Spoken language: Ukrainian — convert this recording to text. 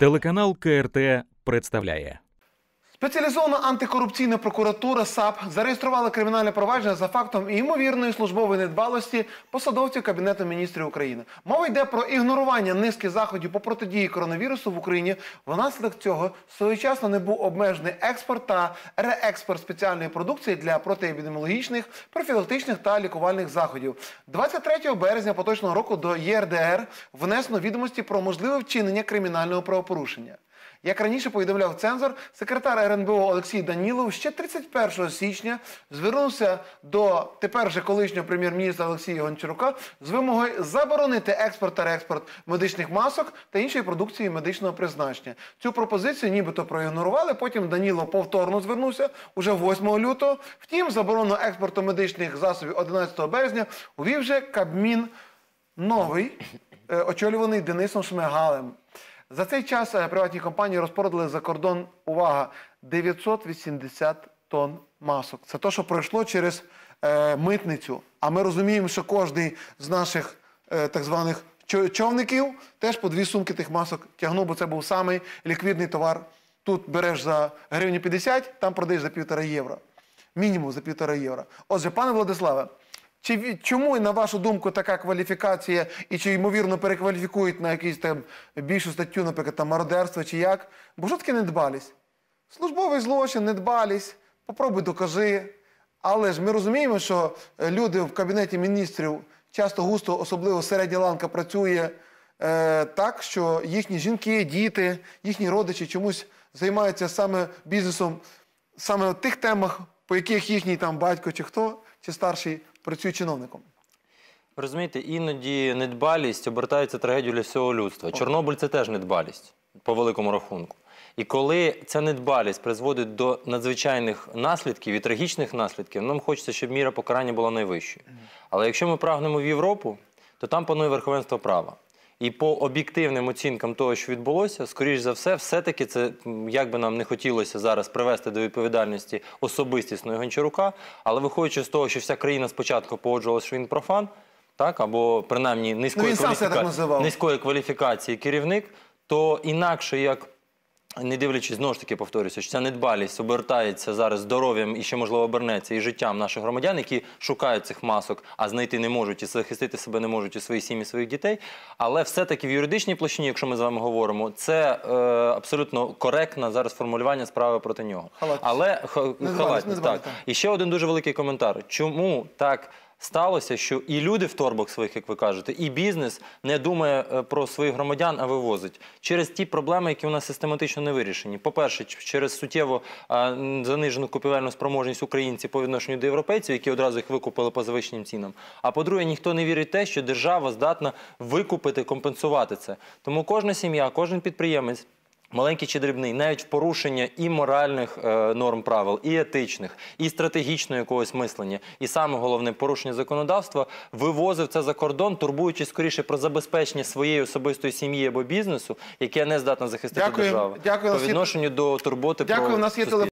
Телеканал КРТ представляє. Спеціалізована антикорупційна прокуратура САП зареєструвала кримінальне провадження за фактом ймовірної службової недбалості посадовців Кабінету міністрів України. Мова йде про ігнорування низки заходів по протидії коронавірусу в Україні. Внаслідок цього своєчасно не був обмежений експорт та реекспорт спеціальної продукції для протиепідеміологічних, профілактичних та лікувальних заходів. 23 березня поточного року до ЄРДР внесено відомості про можливе вчинення кримінального правопорушення. Як раніше повідомляв цензор, секретар РНБО Олексій Данілов ще 31 січня звернувся до тепер же колишнього прем'єр-міністра Олексія Гончарука з вимогою заборонити експорт та реекспорт медичних масок та іншої продукції медичного призначення. Цю пропозицію нібито проігнорували. Потім Данілов повторно звернувся уже 8 лютого. Втім, заборону експорту медичних засобів 11 березня увів вже Кабмін новий, е, очолюваний Денисом Шмигалем. За цей час е, приватні компанії розпородили за кордон, увага, 980 тонн масок. Це те, що пройшло через е, митницю. А ми розуміємо, що кожен з наших е, так званих човників теж по дві сумки тих масок тягнув, бо це був самий ліквідний товар. Тут береш за гривню 50, там продаєш за півтора євро. Мінімум за півтора євро. Отже, пане Владиславе, чи чому на вашу думку така кваліфікація, і чи ймовірно перекваліфікують на якусь там більшу статтю, наприклад, там мародерство чи як? Бо що таке недбалість? Службовий злочин, недбалість, попробуй докажи. Але ж ми розуміємо, що е, люди в кабінеті міністрів часто густо, особливо середня ланка, працює е, так, що їхні жінки, діти, їхні родичі чомусь займаються саме бізнесом, саме в тих темах по яких їхній там батько чи хто, чи старший працює чиновником. Розумієте, іноді недбалість обертається трагедією для всього людства. Чорнобиль це теж недбалість по великому рахунку. І коли ця недбалість призводить до надзвичайних наслідків і трагічних наслідків, нам хочеться, щоб міра покарання була найвищою. Але якщо ми прагнемо в Європу, то там панує верховенство права. І по об'єктивним оцінкам того, що відбулося, скоріш за все, все-таки це як би нам не хотілося зараз привести до відповідальності особистісної Гончарука, але виходячи з того, що вся країна спочатку погоджувалася, що він профан, так або принаймні низької ну, низької кваліфікації керівник, то інакше як не дивлячись, знову ж таки повторюся, що ця недбалість обертається зараз здоров'ям і ще можливо обернеться і життям наших громадян, які шукають цих масок, а знайти не можуть і захистити себе не можуть і свої сім'ї, своїх дітей. Але все-таки в юридичній площині, якщо ми з вами говоримо, це е, абсолютно коректне зараз формулювання справи проти нього. Халатність. Але х, так. І ще один дуже великий коментар. Чому так? сталося, що і люди в торбах своїх, як ви кажете, і бізнес не думає е, про своїх громадян, а вивозить через ті проблеми, які у нас систематично не вирішені. По перше, через суттєво е, занижену купівельну спроможність українців по відношенню до європейців, які одразу їх викупили по завищеним цінам. А по-друге, ніхто не вірить в те, що держава здатна викупити компенсувати це. Тому кожна сім'я, кожен підприємець. Маленький чи дрібний, навіть в порушення і моральних е, норм правил, і етичних, і стратегічного якогось мислення, і саме головне порушення законодавства вивозив це за кордон, турбуючись скоріше про забезпечення своєї особистої сім'ї або бізнесу, яке не здатна захистити державу. Дякую, по відношенню до турботи. про у нас є телефон.